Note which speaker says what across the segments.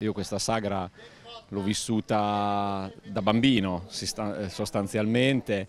Speaker 1: Io questa sagra l'ho vissuta da bambino eh, sostanzialmente,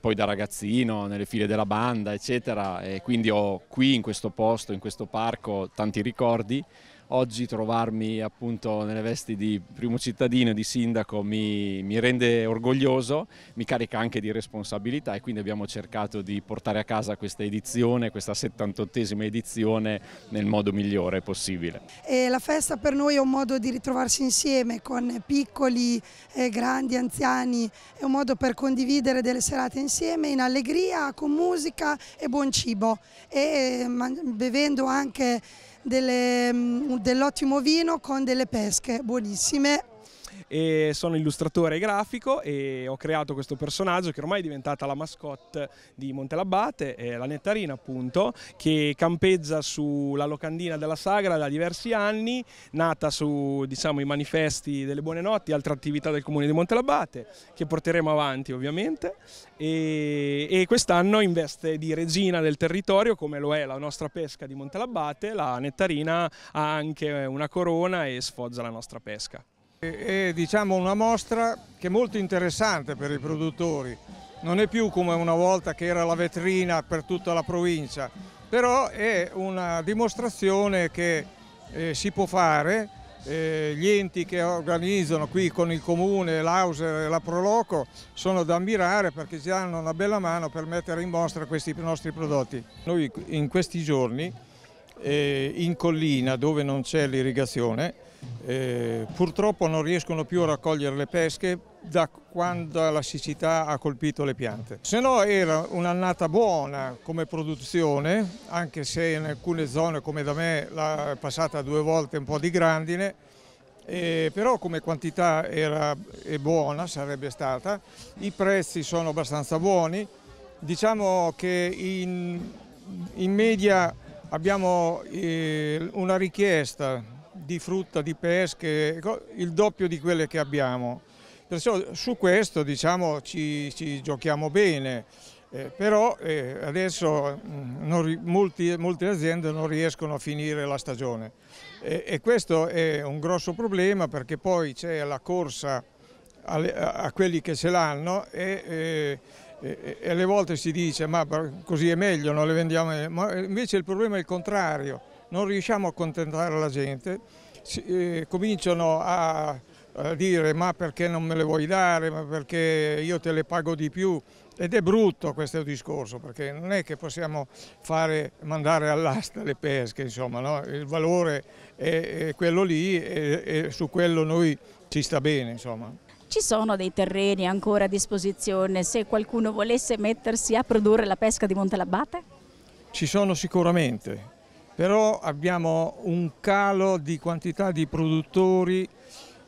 Speaker 1: poi da ragazzino nelle file della banda eccetera e quindi ho qui in questo posto, in questo parco tanti ricordi oggi trovarmi appunto nelle vesti di primo cittadino e di sindaco mi, mi, rende orgoglioso, mi carica anche di responsabilità e quindi abbiamo cercato di portare a casa questa edizione, questa 78esima edizione nel modo migliore possibile.
Speaker 2: E la festa per noi è un modo di ritrovarsi insieme con piccoli, eh, grandi, anziani, è un modo per condividere delle serate insieme in allegria, con musica e buon cibo e bevendo anche Mm, dell'ottimo vino con delle pesche buonissime
Speaker 3: e sono illustratore grafico e ho creato questo personaggio che ormai è diventata la mascotte di Montelabbate, eh, la Nettarina appunto, che campeggia sulla locandina della Sagra da diversi anni, nata su diciamo, i manifesti delle Buone Notti e altre attività del comune di Montelabbate, che porteremo avanti ovviamente e, e quest'anno in veste di regina del territorio come lo è la nostra pesca di Montelabbate, la Nettarina ha anche una corona e sfoggia la nostra pesca.
Speaker 4: È diciamo, una mostra che è molto interessante per i produttori, non è più come una volta che era la vetrina per tutta la provincia, però è una dimostrazione che eh, si può fare, eh, gli enti che organizzano qui con il comune, l'Auser e la Proloco sono da ammirare perché ci danno una bella mano per mettere in mostra questi nostri prodotti. Noi in questi giorni eh, in collina dove non c'è l'irrigazione, eh, purtroppo non riescono più a raccogliere le pesche da quando la siccità ha colpito le piante. Se no era un'annata buona come produzione, anche se in alcune zone come da me è passata due volte un po' di grandine, eh, però come quantità era buona, sarebbe stata, i prezzi sono abbastanza buoni, diciamo che in, in media Abbiamo eh, una richiesta di frutta, di pesche, il doppio di quelle che abbiamo. Perciò su questo diciamo, ci, ci giochiamo bene. Eh, però eh, adesso mm, non, molti, molte aziende non riescono a finire la stagione e, e questo è un grosso problema perché poi c'è la corsa alle, a, a, quelli che ce l'hanno e eh, e, e alle volte si dice ma così è meglio, non le vendiamo, ma eh, invece il problema è il contrario, non riusciamo a accontentare la gente, si, eh, cominciano a, a dire ma perché non me le vuoi dare, ma perché io te le pago di più ed è brutto questo discorso perché non è che possiamo fare, mandare all'asta le pesche, insomma, no? il valore è, è quello lì e, e su quello noi ci sta bene. Insomma.
Speaker 2: Ci sono dei terreni ancora a disposizione se qualcuno volesse mettersi a produrre la pesca di Montelabbate?
Speaker 4: Ci sono sicuramente, però abbiamo un calo di quantità di produttori.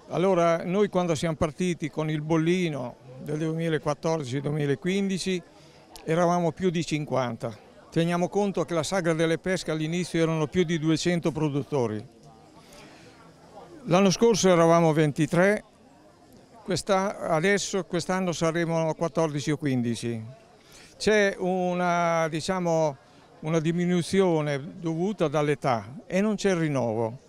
Speaker 4: Allora noi quando siamo partiti con il bollino del 2014-2015 eravamo più di 50. Teniamo conto che la sagra delle pesche all'inizio erano più di 200 produttori. L'anno scorso eravamo 23, questa, adesso quest'anno saremo 14 o 15. C'è una, diciamo, una diminuzione dovuta dall'età e non c'è il rinnovo.